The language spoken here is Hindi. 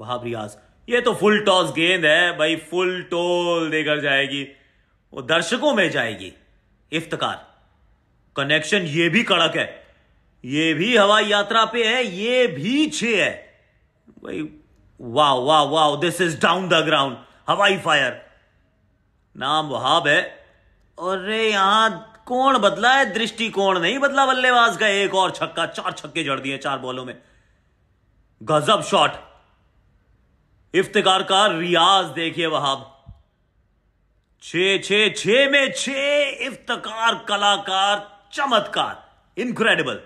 वहाब रियाज ये तो फुल टॉस गेंद है भाई फुल टोल देकर जाएगी वो दर्शकों में जाएगी इफ्तकार कनेक्शन ये भी कड़क है ये भी हवाई यात्रा पे है ये भी छे है भाई वाह वाह वाह this is down the ground हवाई फायर नाम वहाब है अरे यहां कौन बदला है दृष्टिकोण नहीं बदला बल्लेबाज का एक और छक्का चार छक्के जड़ दिए चार बॉलों में गजब शॉट इफ्तार का रियाज देखिए वहाब छ छ छ में छ इफ्तकार कलाकार चमत्कार इनक्रेडिबल